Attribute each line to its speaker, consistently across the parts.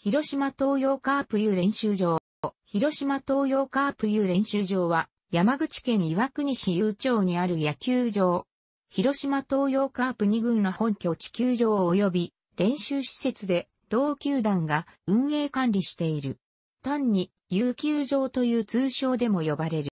Speaker 1: 広島東洋カープ U 練習場。広島東洋カープ U 練習場は、山口県岩国市有町にある野球場。広島東洋カープ2軍の本拠地球場及び練習施設で同球団が運営管理している。単に、有球場という通称でも呼ばれる。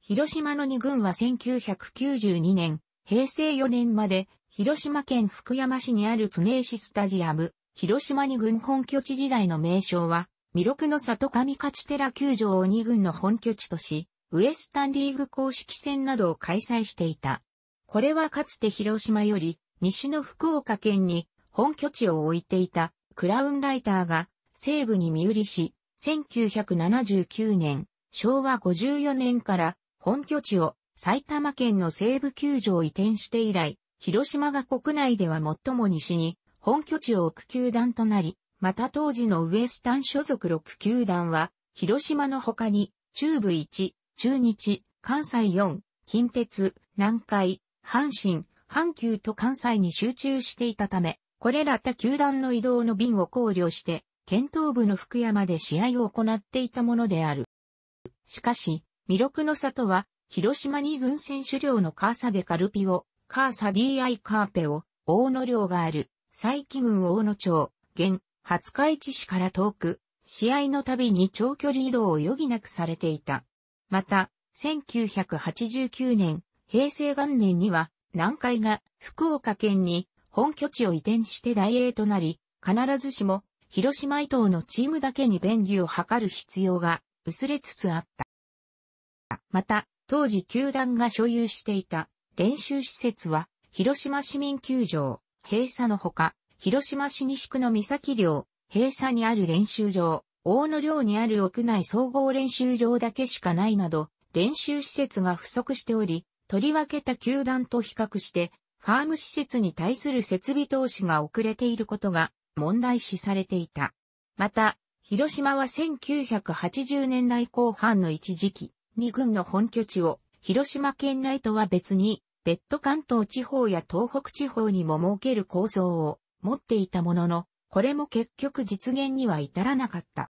Speaker 1: 広島の2軍は1992年、平成4年まで、広島県福山市にある常石スタジアム、広島に軍本拠地時代の名称は、魅力の里上勝寺球場を2軍の本拠地とし、ウエスタンリーグ公式戦などを開催していた。これはかつて広島より西の福岡県に本拠地を置いていたクラウンライターが西部に身売りし、1979年、昭和54年から本拠地を埼玉県の西部球場移転して以来、広島が国内では最も西に本拠地を置く球団となり、また当時のウエスタン所属6球団は、広島の他に、中部1、中日、関西4、近鉄、南海、阪神、阪急と関西に集中していたため、これら他球団の移動の便を考慮して、県東部の福山で試合を行っていたものである。しかし、魅力の里は、広島に軍選手寮のカーサデカルピを、カーサ DI カーペを、大野寮がある、佐伯郡大野町、現、廿日市市から遠く、試合のたびに長距離移動を余儀なくされていた。また、1989年、平成元年には、南海が福岡県に本拠地を移転して大英となり、必ずしも広島伊東のチームだけに便宜を図る必要が薄れつつあった。また、当時球団が所有していた練習施設は広島市民球場、閉鎖のほか、広島市西区の三崎寮、閉鎖にある練習場、大野寮にある屋内総合練習場だけしかないなど、練習施設が不足しており、取り分けた球団と比較して、ファーム施設に対する設備投資が遅れていることが問題視されていた。また、広島は1980年代後半の一時期、二軍の本拠地を広島県内とは別に別途関東地方や東北地方にも設ける構想を持っていたものの、これも結局実現には至らなかった。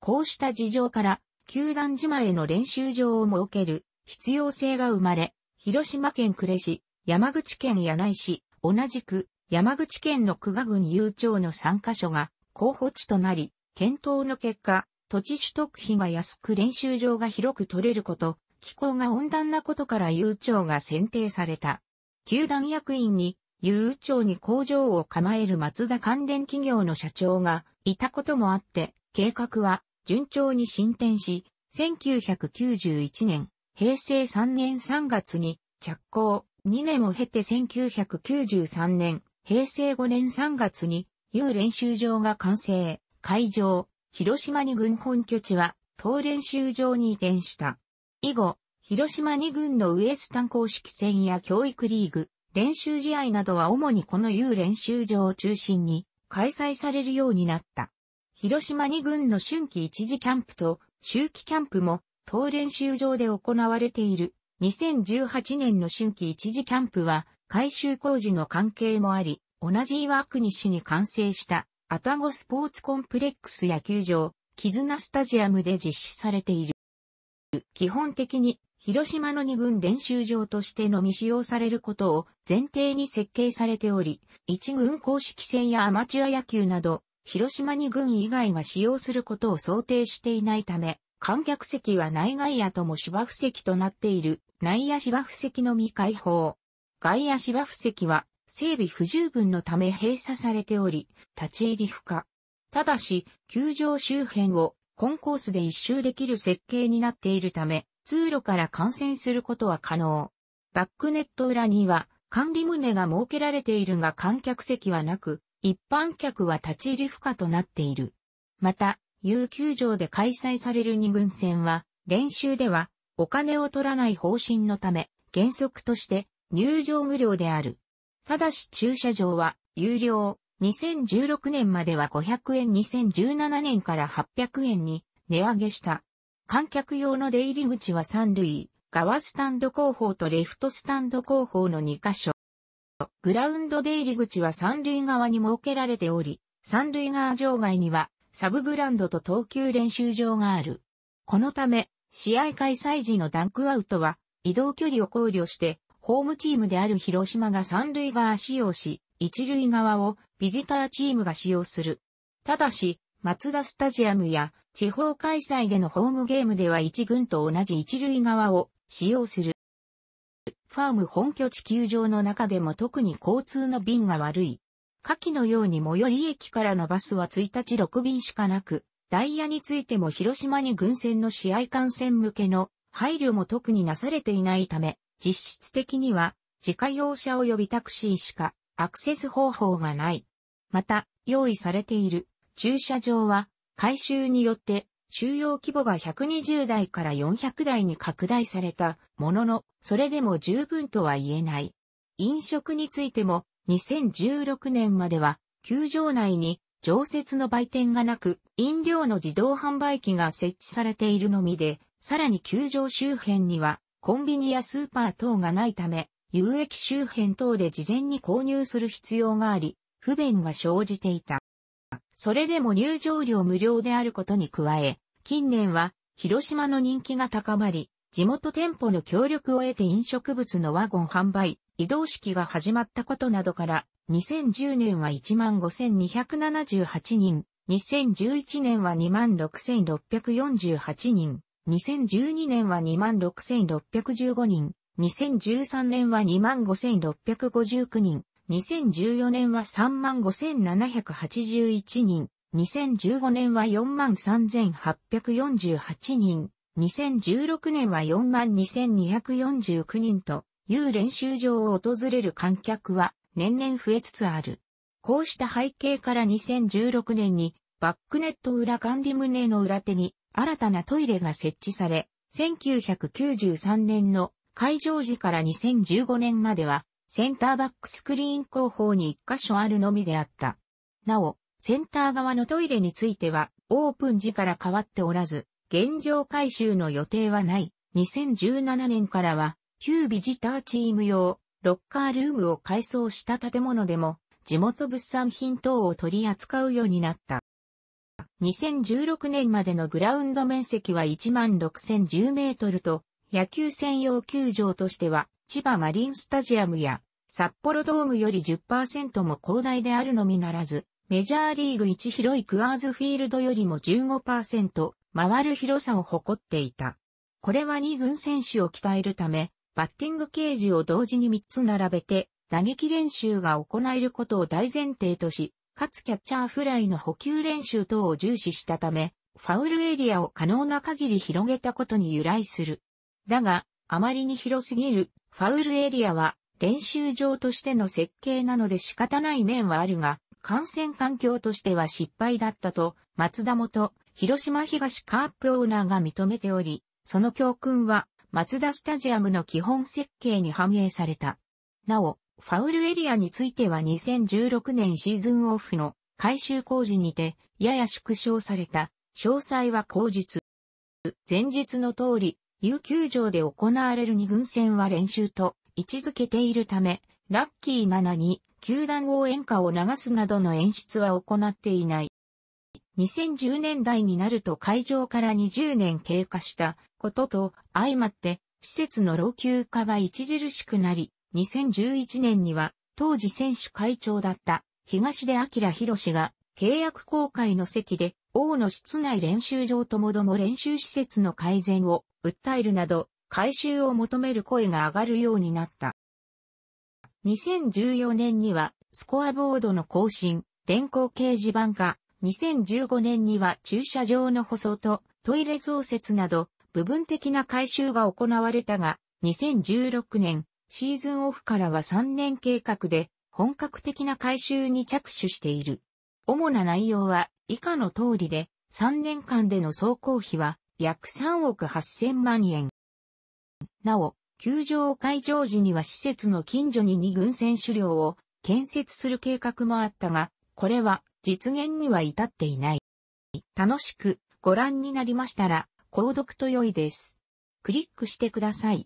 Speaker 1: こうした事情から、球団自前の練習場を設ける必要性が生まれ、広島県呉市、山口県柳井市、同じく山口県の久我郡有町の3カ所が候補地となり、検討の結果、土地取得費が安く練習場が広く取れること、気候が温暖なことから悠長が選定された。球団役員に、悠長に工場を構える松田関連企業の社長がいたこともあって、計画は順調に進展し、1991年、平成3年3月に着工、2年を経て1993年、平成5年3月に、U 練習場が完成、会場、広島に軍本拠地は、当練習場に移転した。以後、広島2軍のウエスタン公式戦や教育リーグ、練習試合などは主にこの U 練習場を中心に開催されるようになった。広島2軍の春季一時キャンプと秋季キャンプも当練習場で行われている2018年の春季一時キャンプは改修工事の関係もあり、同じ岩国市に完成したアタゴスポーツコンプレックス野球場、絆スタジアムで実施されている。基本的に広島の二軍練習場としてのみ使用されることを前提に設計されており、一軍公式戦やアマチュア野球など、広島二軍以外が使用することを想定していないため、観客席は内外野とも芝生席となっている内野芝生席のみ開放。外野芝生席は整備不十分のため閉鎖されており、立ち入り不可。ただし、球場周辺をコンコースで一周できる設計になっているため、通路から観戦することは可能。バックネット裏には管理棟が設けられているが観客席はなく、一般客は立ち入り不可となっている。また、有球場で開催される二軍戦は、練習ではお金を取らない方針のため、原則として入場無料である。ただし駐車場は有料、2016年までは500円2017年から800円に値上げした。観客用の出入り口は3類、側スタンド後方とレフトスタンド後方の2箇所。グラウンド出入り口は3塁側に設けられており、三塁側場外にはサブグラウンドと投球練習場がある。このため、試合開催時のダンクアウトは移動距離を考慮して、ホームチームである広島が三塁側使用し、一塁側をビジターチームが使用する。ただし、マツダスタジアムや地方開催でのホームゲームでは一軍と同じ一塁側を使用する。ファーム本拠地球場の中でも特に交通の便が悪い。下記のように最寄り駅からのバスは1日6便しかなく、ダイヤについても広島に軍船の試合観戦向けの配慮も特になされていないため、実質的には自家用車及びタクシーしかアクセス方法がない。また、用意されている駐車場は改修によって収容規模が120台から400台に拡大されたものの、それでも十分とは言えない。飲食についても2016年までは球場内に常設の売店がなく、飲料の自動販売機が設置されているのみで、さらに球場周辺にはコンビニやスーパー等がないため、有益周辺等で事前に購入する必要があり、不便が生じていた。それでも入場料無料であることに加え、近年は広島の人気が高まり、地元店舗の協力を得て飲食物のワゴン販売、移動式が始まったことなどから、2010年は15,278人、2011年は26,648人、2012年は26,615人、2013年は25,659人、2014年は35,781人、2015年は43,848人、2016年は42,249人という練習場を訪れる観客は年々増えつつある。こうした背景から2016年にバックネット裏管理棟の裏手に新たなトイレが設置され、1993年の開場時から2015年までは、センターバックスクリーン後方に1箇所あるのみであった。なお、センター側のトイレについては、オープン時から変わっておらず、現状改修の予定はない。2017年からは、旧ビジターチーム用、ロッカールームを改装した建物でも、地元物産品等を取り扱うようになった。2016年までのグラウンド面積は16,010メートルと、野球専用球場としては、千葉マリンスタジアムや札幌ドームより10%も広大であるのみならず、メジャーリーグ一広いクアーズフィールドよりも15%回る広さを誇っていた。これは2軍選手を鍛えるため、バッティングケージを同時に3つ並べて、打撃練習が行えることを大前提とし、かつキャッチャーフライの補給練習等を重視したため、ファウルエリアを可能な限り広げたことに由来する。だが、あまりに広すぎるファウルエリアは練習場としての設計なので仕方ない面はあるが、感染環境としては失敗だったと、松田元、広島東カープオーナーが認めており、その教訓は、松田スタジアムの基本設計に反映された。なお、ファウルエリアについては2016年シーズンオフの改修工事にて、やや縮小された、詳細は口述。前日の通り、有球場で行われる2軍戦は練習と位置づけているため、ラッキー7に球団応援歌を流すなどの演出は行っていない。2010年代になると会場から20年経過したことと相まって施設の老朽化が著しくなり、2011年には当時選手会長だった東出明氏が契約公開の席で、王の室内練習場ともども練習施設の改善を訴えるなど、改修を求める声が上がるようになった。2014年には、スコアボードの更新、電光掲示板化、2015年には駐車場の舗装とトイレ増設など、部分的な改修が行われたが、2016年、シーズンオフからは3年計画で、本格的な改修に着手している。主な内容は以下の通りで、3年間での走行費は約3億8000万円。なお、球場会場時には施設の近所に2軍選手寮を建設する計画もあったが、これは実現には至っていない。楽しくご覧になりましたら、購読と良いです。クリックしてください。